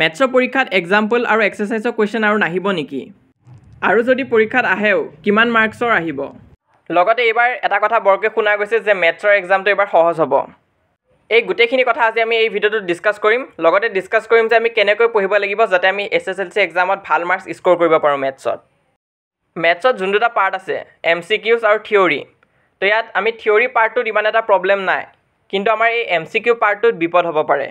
মেথছৰ পৰীক্ষাত এক্সাম্পল আৰু এক্সাৰচাইজৰ কুৱেশ্যন আৰু নাহিব নেকি আৰু যদি পৰীক্ষাত আহেও কিমান মাৰ্কছৰ আহিব লগতে এইবাৰ এটা কথা বৰকৈ শুনা গৈছে যে মেথছৰ এক্সামটো এইবাৰ সহজ হ'ব এই গোটেইখিনি কথা আজি আমি এই ভিডিঅ'টোত ডিছকাছ কৰিম লগতে ডিছকাছ কৰিম যে আমি কেনেকৈ পঢ়িব লাগিব যাতে আমি এছ এছ এল চি এক্সামত ভাল মাৰ্কছ স্ক'ৰ কৰিব পাৰোঁ মেথছত মেথছত যোন দুটা পাৰ্ট আছে এম চি কিউজ আৰু থিয়ৰী তো ইয়াত আমি থিয়ৰী পাৰ্টটোত ইমান এটা প্ৰব্লেম নাই কিন্তু আমাৰ এই এম চি কিউ পাৰ্টটোত বিপদ হ'ব পাৰে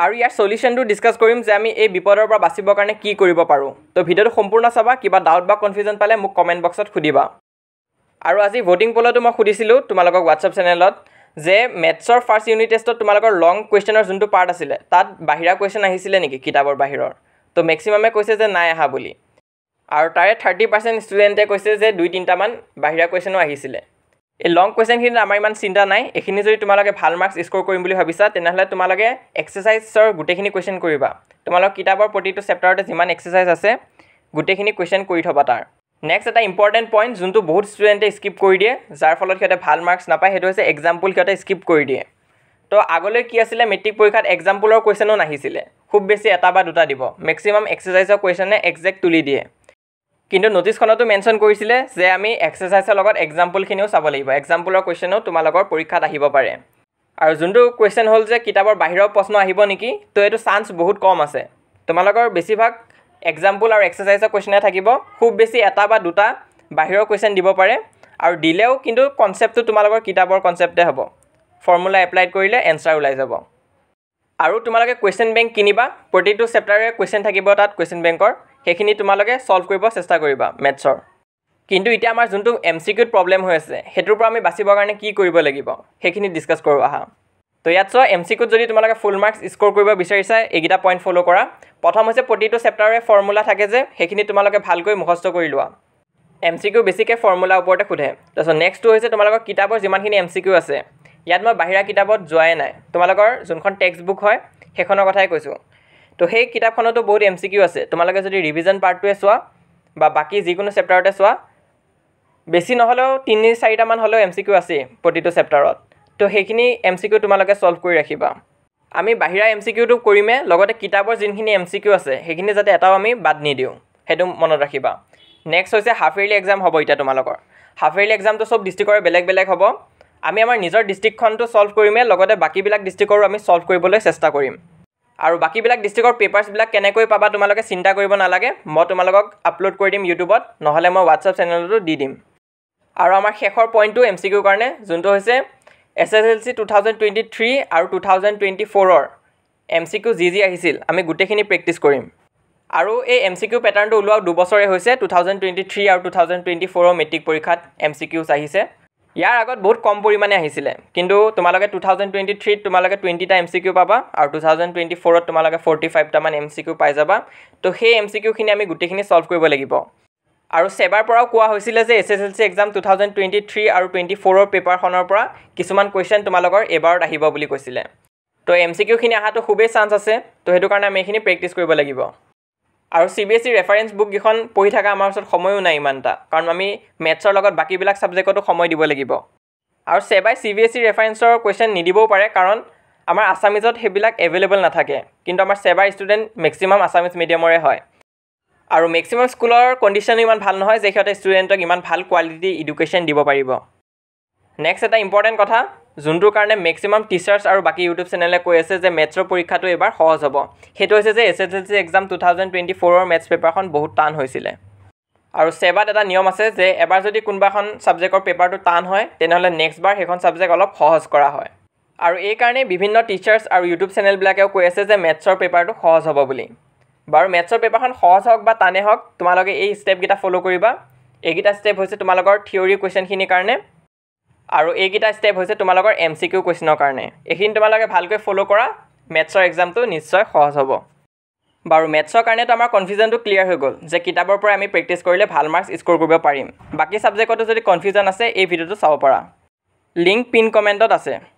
আৰু ইয়াৰ চলিউশ্যনটো ডিছকাছ কৰিম যে আমি এই বিপদৰ পৰা বাচিবৰ কাৰণে কি কৰিব পাৰোঁ তো ভিডিঅ'টো সম্পূৰ্ণ চাবা কিবা ডাউট বা কনফিউজন পালে মোক কমেণ্ট বক্সত সুধিবা আৰু আজি ভোটিং পলতো মই সুধিছিলোঁ তোমালোকক হোৱাটছআপ চেনেলত যে মেথছৰ ফাৰ্ষ্ট ইউনিট টেষ্টত তোমালোকৰ লং কুৱেশ্যনৰ যোনটো পাৰ্ট আছিলে তাত বাহিৰা কুৱেশ্যন আহিছিলে নেকি কিতাপৰ বাহিৰৰ তো মেক্সিমামে কৈছে যে নাই অহা বুলি আৰু তাৰে থাৰ্টি পাৰ্চেণ্ট ষ্টুডেণ্টে কৈছে যে দুই তিনিটামান বাহিৰা কুৱেশ্যনো আহিছিলে এই লং কুৱেশ্যনখিনিত আমাৰ ইমান চিন্তা নাই এইখিনি যদি তোমালোকে ভাল মাৰ্কছ স্ক'ৰ কৰিম বুলি ভাবিছা তেনেহ'লে তোমালোকে এক্সাৰচাইজৰ গোটেইখিনি কুৱেশ্যন কৰিবা তোমালোকৰ কিতাপৰ প্ৰতিটো চেপ্টাৰতে যিমান এক্সাৰচাইজ আছে গোটেইখিনি কুৱেশ্যন কৰি থবা তাৰ নেক্সট এটা ইম্পৰ্টেণ্ট পইণ্ট যোনটো বহুত ষ্টুডেণ্টে স্কিপ কৰি দিয়ে যাৰ ফলত সিহঁতে ভাল মাৰ্কছ নাপায় সেইটো হৈছে এক্সাম্পল সিহঁতে স্কিপ কৰি দিয়ে তো আগলৈ কি আছিলে মেট্ৰিক পৰীক্ষাত এক্সাম্পলৰ কুৱেশ্যনো নাহিছিলে খুব বেছি এটা বা দুটা দিব মেক্সিমাম এক্সাৰচাইজৰ কুৱেশ্যনে একজেক্ট তুলি দিয়ে কিন্তু নটিছখনতো মেনশ্যন কৰিছিলে যে আমি এক্সাৰচাইজৰ লগত এক্সাম্পলখিনিও চাব লাগিব এক্সাম্পলৰ কুৱেশ্যনো তোমালোকৰ পৰীক্ষাত আহিব পাৰে আৰু যোনটো কুৱেশ্যন হ'ল যে কিতাপৰ বাহিৰৰ প্ৰশ্ন আহিব নেকি তো এইটো চান্স বহুত কম আছে তোমালোকৰ বেছিভাগ এক্সাম্পল আৰু এক্সাৰচাইজৰ কুৱেশ্যনে থাকিব খুব বেছি এটা বা দুটা বাহিৰৰ কুৱেশ্যন দিব পাৰে আৰু দিলেও কিন্তু কনচেপ্টটো তোমালোকৰ কিতাপৰ কনচেপ্টে হ'ব ফৰ্মুলা এপ্লাই কৰিলে এনচাৰ ওলাই যাব আৰু তোমালোকে কুৱেশ্যন বেংক কিনিবা প্ৰতিটো চেপ্টাৰে কুৱেশ্যন থাকিব তাত কুৱেশ্যন বেংকৰ সেইখিনি তোমালোকে চল্ভ কৰিব চেষ্টা কৰিবা মেথছৰ কিন্তু এতিয়া আমাৰ যোনটো এম চি কিউত প্ৰব্লেম হৈ আছে সেইটোৰ পৰা আমি বাচিবৰ কাৰণে কি কৰিব লাগিব সেইখিনি ডিছকাছ কৰোঁ আহা তো ইয়াত চোৱা এম চি কিউত যদি তোমালোকে ফুল মাৰ্কছ স্ক'ৰ কৰিব বিচাৰিছা এইকেইটা পইণ্ট ফ'ল' কৰা প্ৰথম হৈছে প্ৰতিটো চেপ্টাৰৰে ফৰ্মুলা থাকে যে সেইখিনি তোমালোকে ভালকৈ মুখস্থ কৰি লোৱা এম চি কিউ বেছিকৈ ফৰ্মুলাৰ ওপৰতে সোধে তাৰপিছত নেক্সটটো হৈছে তোমালোকৰ কিতাপৰ যিমানখিনি এম চি কিউ আছে ইয়াত মই বাহিৰা কিতাপত যোৱাই নাই তোমালোকৰ যোনখন টেক্সট বুক হয় সেইখনৰ কথাই কৈছোঁ তো সেই কিতাপখনতো বহুত এম চি কিউ আছে তোমালোকে যদি ৰিভিজন পাৰ্টটোৱে চোৱা বা বাকী যিকোনো চেপ্টাৰতে চোৱা বেছি নহ'লেও তিনি চাৰিটামান হ'লেও এম চি কিউ আছেই প্ৰতিটো চেপ্টাৰত তো সেইখিনি এম চি কিউ তোমালোকে ছল্ভ কৰি ৰাখিবা আমি বাহিৰা এম চি কিউটো কৰিমে লগতে কিতাপৰ যোনখিনি এম চি কিউ আছে সেইখিনি যাতে এটাও আমি বাদ নিদিওঁ সেইটো মনত ৰাখিবা নেক্সট হৈছে হাফ ইয়াৰলি এক্সাম হ'ব এতিয়া তোমালোকৰ হাফ ইয়াৰলি এক্সামটো চব ডিষ্ট্ৰিক্টৰে বেলেগ বেলেগ হ'ব আমি আমাৰ নিজৰ ডিষ্ট্ৰিক্টখনটো ছল্ভ কৰিমে লগতে বাকীবিলাক ডিষ্ট্ৰিক্টৰো আমি ছল্ভ কৰিবলৈ চেষ্টা কৰিম আৰু বাকীবিলাক ডিষ্ট্ৰিক্টৰ পেপাৰছবিলাক কেনেকৈ পাবা তোমালোকে চিন্তা কৰিব নালাগে মই তোমালোকক আপলোড কৰি দিম ইউটিউবত নহ'লে মই হোৱাটছআপ চেনেলতো দি দিম আৰু আমাৰ শেষৰ পইণ্টটো এম চি কিউৰ কাৰণে যোনটো হৈছে S S L C two thousand twenty three আৰু টু থাউজেণ্ড টুৱেণ্টি ফ'ৰৰ এম চি কিউ যি যি আহিছিল আমি গোটেইখিনি প্ৰেক্টিছ কৰিম আৰু এই এম চি কিউ পেটাৰ্ণটো ওলোৱা দুবছৰে হৈছে টু থাউজেণ্ড টুৱেণ্টি থ্ৰী আৰু টু থাউজেণ্ড টুৱেণ্টি ফ'ৰৰ মেট্ৰিক পৰীক্ষাত এম চি কিউজ আহিছে ইয়াৰ আগত বহুত কম পৰিমাণে আহিছিলে কিন্তু তোমালোকে টু থাউজেণ্ড টুৱেণ্টি থ্ৰীত তোমালোকে টুৱেণ্টিটা এম চি কিউ পাবা আৰু টু থাউজেণ্ড টুৱেণ্টি ফ'ৰত তোমালোকে ফৰ্টি ফাইভটামান এম চি কিউ পাই যাবা তো সেই এম চি কিউখিনি আমি গোটেইখিনি ছল্ভ কৰিব লাগিব আৰু ছেবাৰ পৰাও কোৱা হৈছিলে যে S S L C exam two thousand twenty three আৰু টুৱেণ্টি ফ'ৰৰ পেপাৰখনৰ পৰা কিছুমান কুৱেশ্যন তোমালোকৰ এবাৰত আহিব বুলি কৈছিলে তো এম চি কিউখিনি অহাটো খুবেই চান্স আছে তো সেইটো কাৰণে আমি এইখিনি প্ৰেক্টিছ কৰিব লাগিব আৰু C B S E reference বুককেইখন পঢ়ি থকা আমাৰ ওচৰত সময়ো নাই ইমানটা কাৰণ আমি মেথছৰ লগত বাকীবিলাক ছাবজেক্টতো সময় দিব লাগিব আৰু ছেবাই চি বি এছ ই ৰেফাৰেঞ্চৰ কুৱেশ্যন নিদিবও পাৰে কাৰণ আমাৰ আছামিজত সেইবিলাক এভেইলেবল নাথাকে কিন্তু আমাৰ ছেবাই ষ্টুডেণ্ট মেক্সিমাম আছামিজ মিডিয়ামৰে হয় আৰু মেক্সিমাম স্কুলৰ কণ্ডিশ্যনো ইমান ভাল নহয় যে সিহঁতে ষ্টুডেণ্টক ইমান ভাল কোৱালিটি ইডুকেশ্যন দিব পাৰিব নেক্সট এটা ইম্পৰ্টেণ্ট কথা যোনটোৰ কাৰণে মেক্সিমাম টিচাৰ্ছ আৰু বাকী ইউটিউব চেনেলে কৈ আছে যে মেথছৰ পৰীক্ষাটো এইবাৰ সহজ হ'ব সেইটো হৈছে যে S S L C exam two thousand twenty ফ'ৰৰ মেথছ পেপাৰখন বহুত টান হৈছিলে আৰু ছেবাত এটা নিয়ম আছে যে এবাৰ যদি কোনোবা এখন ছাবজেক্টৰ পেপাৰটো টান হয় তেনেহ'লে নেক্সটবাৰ সেইখন ছাবজেক্ট অলপ সহজ কৰা হয় আৰু এইকাৰণে বিভিন্ন টিচাৰ্ছ আৰু ইউটিউব চেনেলবিলাকেও কৈ আছে যে মেথছৰ পেপাৰটো সহজ হ'ব বুলি বাৰু মেথছৰ পেপাৰখন সহজ হওক বা টানে হওক তোমালোকে এই ষ্টেপকেইটা ফ'ল' কৰিবা এইকেইটা ষ্টেপ হৈছে তোমালোকৰ থিয়ৰী কুৱেশ্যনখিনিৰ কাৰণে আৰু এইকেইটা ষ্টেপ হৈছে তোমালোকৰ এম চি কিউ কুৱেশ্যনৰ কাৰণে এইখিনি তোমালোকে ভালকৈ ফ'ল' কৰা মেথছৰ এক্সামটো নিশ্চয় সহজ হ'ব বাৰু মেথছৰ কাৰণেতো আমাৰ কনফিউজনটো ক্লিয়াৰ হৈ গ'ল যে কিতাপৰ পৰা আমি প্ৰেক্টিছ কৰিলে ভাল মাৰ্কছ স্ক'ৰ কৰিব পাৰিম বাকী ছাবজেক্টতো যদি কনফিউজন আছে এই ভিডিঅ'টো চাব পাৰা লিংক পিন কমেণ্টত আছে